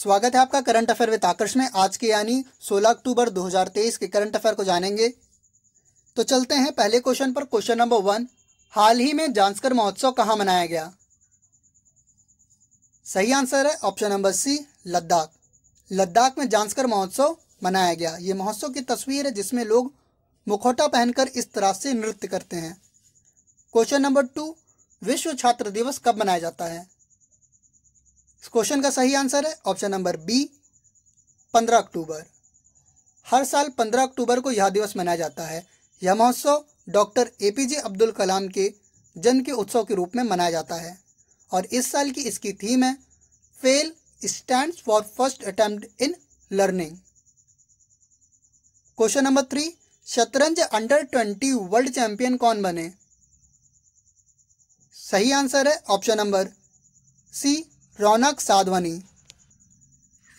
स्वागत है आपका करंट अफेयर विद आकर्ष में आज के यानी 16 अक्टूबर 2023 के करंट अफेयर को जानेंगे तो चलते हैं पहले क्वेश्चन पर क्वेश्चन नंबर वन हाल ही में जांचकर महोत्सव कहाँ मनाया गया सही आंसर है option number C Ladakh Ladakh में जांचकर महोत्सव मनाया गया ये महोत्सव की तस्वीर है जिसमें लोग मुखौटा पहनकर इस तरह से नृत्य करते हैं क्वेश्चन नंबर टू विश्व छात्र दिवस कब मनाया जाता है इस क्वेश्चन का सही आंसर है ऑप्शन नंबर बी पंद्रह अक्टूबर हर साल पंद्रह अक्टूबर को यह दिवस मनाया जाता है यह महोत्सव doctor A P J Abdul Kalam के जन्म के उत्सव के रूप में मनाया जाता है और इस साल की इसकी थीम है fail stand for first attempt in learning question number three शतरंज अंडर ट्वेंटी वर्ल्ड चैंपियन कौन बने सही आंसर है option number C Raunak Sadhwani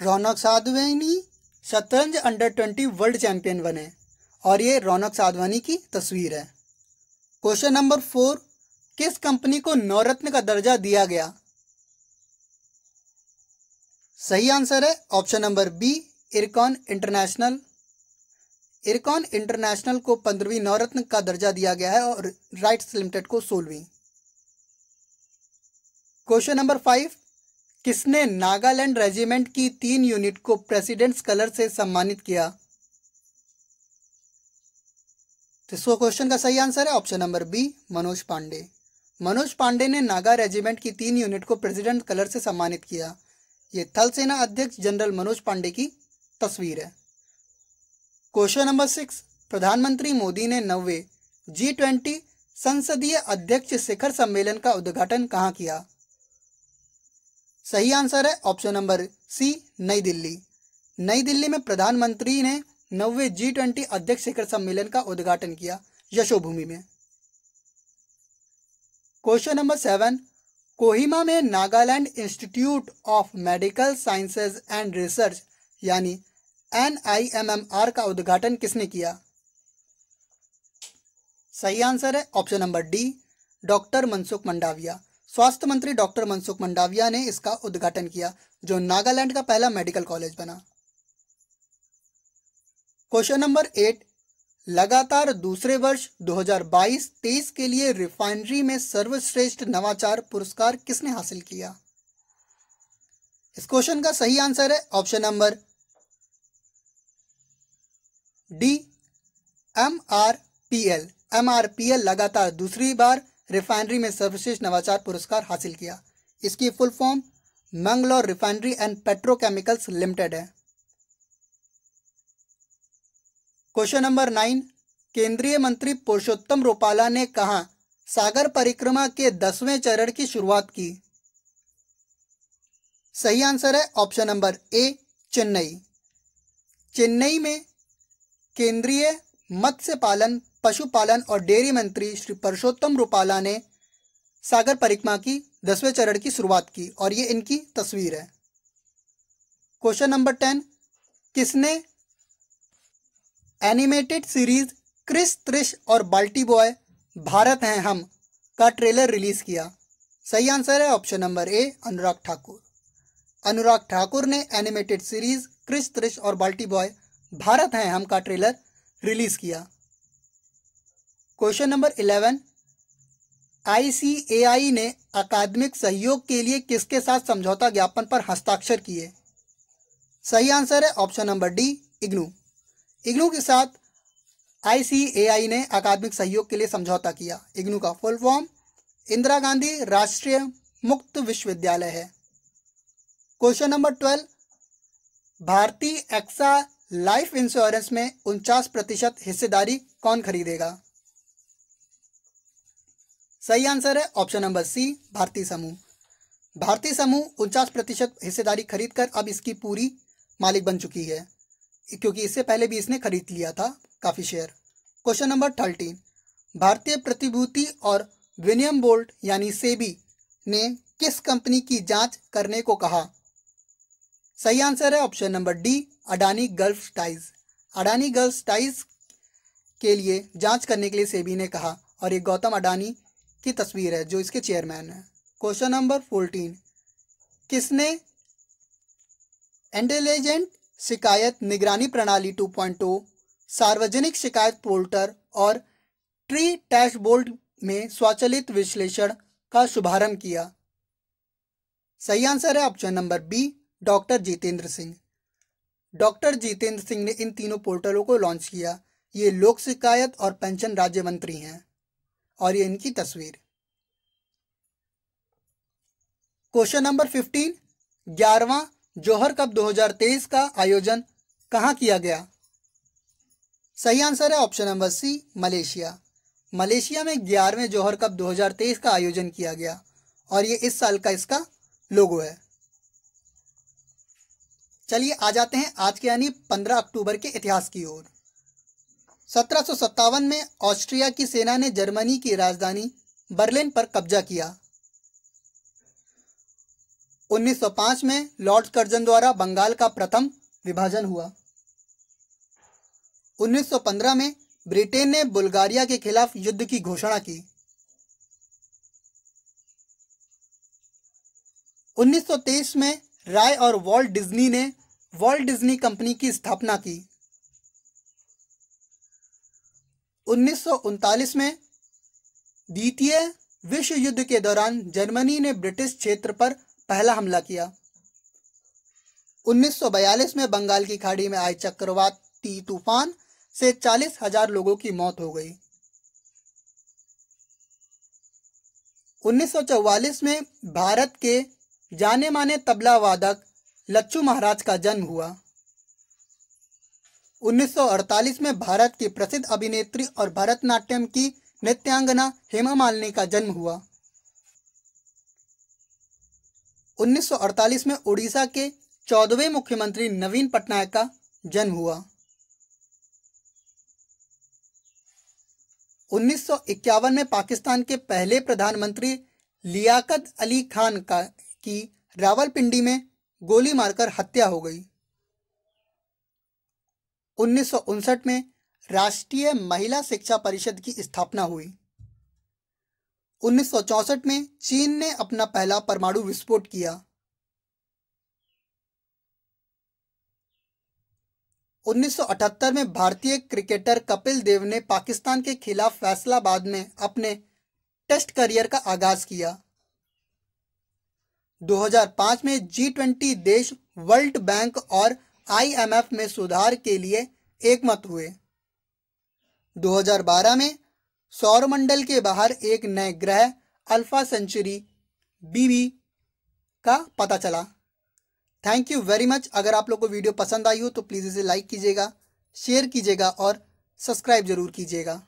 Raunak Sadhwani शतरंज अंडर ट्वेंटी वर्ल्ड चैंपियन बने और ये रौनक साधवानी की तस्वीर है क्वेश्चन नंबर फोर किस कंपनी को नवरत्न का दर्जा दिया गया सही आंसर है option number B Ircon International Ircon International को पंद्रहवीं नवरत्न का दर्जा दिया गया है और राइट्स लिमिटेड को सोलहवीं क्वेश्चन नंबर फाइव किसने नागालैंड रेजिमेंट की तीन यूनिट को प्रेसिडेंट्स कलर से सम्मानित किया तो क्वेश्चन का सही आंसर है option number B Manoj Pande Manoj Pande ने नागा रेजिमेंट की तीन यूनिट को प्रेसिडेंट कलर से सम्मानित किया ये थल सेना अध्यक्ष जनरल मनोज पांडे की तस्वीर है क्वेश्चन नंबर सिक्स प्रधानमंत्री मोदी ने नवे जी ट्वेंटी संसदीय अध्यक्ष शिखर सम्मेलन का उद्घाटन कहाँ किया सही आंसर है ऑप्शन नंबर सी नई दिल्ली नई दिल्ली में प्रधानमंत्री ने नवे जी ट्वेंटी अध्यक्ष शिखर सम्मेलन का उद्घाटन किया यशोभूमि में क्वेश्चन नंबर सेवन कोहिमा में Nagaland institute of medical sciences and research यानी एन का उद्घाटन किसने किया सही आंसर है option number D doctor Mansukh Mandaviya स्वास्थ्य मंत्री डॉक्टर मनसुख मंडाविया ने इसका उद्घाटन किया जो नागालैंड का पहला मेडिकल कॉलेज बना क्वेश्चन नंबर एट लगातार दूसरे वर्ष 2022-23 के लिए रिफाइनरी में सर्वश्रेष्ठ नवाचार पुरस्कार किसने हासिल किया इस क्वेश्चन का सही आंसर है option number D M R P L M R P L लगातार दूसरी बार रिफाइनरी में सर्वश्रेष्ठ नवाचार पुरस्कार हासिल किया इसकी full form Mangalore refinery and petrochemicals limited है क्वेश्चन नंबर नाइन केंद्रीय मंत्री पुरुषोत्तम रूपाला ने कहा सागर परिक्रमा के दसवें चरण की शुरुआत की सही आंसर है option number A Chennai Chennai में केंद्रीय मत्स्य पालन पशुपालन और डेयरी मंत्री श्री परसोत्तम रूपाला ने सागर परिक्रमा की दसवें चरण की शुरुआत की और ये इनकी तस्वीर है क्वेश्चन नंबर टेन किसने एनिमेटेड सीरीज क्रिस त्रिश और बाल्टी बॉय भारत हैं हम का ट्रेलर रिलीज किया सही आंसर है option number A Anurag Thakur Anurag Thakur ने एनिमेटेड सीरीज क्रिस त्रिश और बाल्टी बॉय भारत हैं हम का ट्रेलर रिलीज किया क्वेश्चन नंबर इलेवन आईसीएआई ने अकादमिक सहयोग के लिए किसके साथ समझौता ज्ञापन पर हस्ताक्षर किए सही आंसर है option number D IGNOU IGNOU के साथ आईसीएआई ने अकादमिक सहयोग के लिए समझौता किया इग्नू का फुल फॉर्म इंदिरा गांधी राष्ट्रीय मुक्त विश्वविद्यालय है क्वेश्चन नंबर ट्वेल्व भारतीय एक्सा लाइफ इंश्योरेंस में उनचास प्रतिशत हिस्सेदारी कौन खरीदेगा सही आंसर है ऑप्शन नंबर सी भारतीय समूह भारतीय समूह उनचास प्रतिशत हिस्सेदारी खरीदकर अब इसकी पूरी मालिक बन चुकी है क्योंकि इससे पहले भी इसने खरीद लिया था काफ़ी शेयर क्वेश्चन नंबर थर्टीन भारतीय प्रतिभूति और विनियम बोल्ट यानी सेबी ने किस कंपनी की जांच करने को कहा सही आंसर है option number D Adani gulf ties Adani gulf ties के लिए जांच करने के लिए सेबी ने कहा और ये गौतम अडानी की तस्वीर है जो इसके चेयरमैन है क्वेश्चन नंबर फोर्टीन किसने इंटेलिजेंट शिकायत निगरानी प्रणाली टू सार्वजनिक शिकायत पोर्टल और ट्री टैशबोर्ड में स्वचालित विश्लेषण का शुभारंभ किया सही आंसर है option number B doctor Jitendra Singh doctor Jitendra Singh ने इन तीनों पोर्टलों को लॉन्च किया ये लोक शिकायत और पेंशन राज्य मंत्री हैं और ये इनकी तस्वीर क्वेश्चन नंबर फिफ्टीन ग्यारहवा जोहर कप 2023 का आयोजन कहाँ किया गया सही आंसर है option number C Malaysia Malaysia में ग्यारहवें जौहर कप 2023 का आयोजन किया गया और ये इस साल का इसका लोगो है चलिए आ जाते हैं आज के यानी 15 अक्टूबर के इतिहास की ओर सत्रह में ऑस्ट्रिया की सेना ने जर्मनी की राजधानी बर्लिन पर कब्जा किया 1905 में लॉर्ड कर्जन द्वारा बंगाल का प्रथम विभाजन हुआ 1915 में ब्रिटेन ने बुल्गारिया के खिलाफ युद्ध की घोषणा की 1923 में राय और वॉल्ट डिज्नी ने वॉल्ट डिज्नी कंपनी की स्थापना की उन्नीस में द्वितीय विश्व युद्ध के दौरान जर्मनी ने ब्रिटिश क्षेत्र पर पहला हमला किया 1942 में बंगाल की खाड़ी में आए चक्रवाती तूफान से चालीस हजार लोगों की मौत हो गई 1944 में भारत के जाने माने तबला वादक लच्छू महाराज का जन्म हुआ 1948 में भारत की प्रसिद्ध अभिनेत्री और भरतनाट्यम की नृत्यांगना हेमा मालिनी का जन्म हुआ 1948 में उड़ीसा के चौदहवें मुख्यमंत्री नवीन पटनायक का जन्म हुआ 1951 में पाकिस्तान के पहले प्रधानमंत्री लियाकत अली खान का की रावलपिंडी में गोली मारकर हत्या हो गई उन्नीस में राष्ट्रीय महिला शिक्षा परिषद की स्थापना हुई 1964 में चीन ने अपना पहला परमाणु विस्फोट किया 1978 में भारतीय क्रिकेटर कपिल देव ने पाकिस्तान के खिलाफ फैसलाबाद में अपने टेस्ट करियर का आगाज किया 2005 में जी ट्वेंटी देश वर्ल्ड बैंक और आईएमएफ में सुधार के लिए एकमत हुए 2012 में सौरमंडल के बाहर एक नए ग्रह अल्फा सेंचुरी बीबी का पता चला थैंक यू वेरी मच अगर आप लोग को वीडियो पसंद आई हो तो प्लीज़ इसे लाइक कीजिएगा शेयर कीजिएगा और सब्सक्राइब जरूर कीजिएगा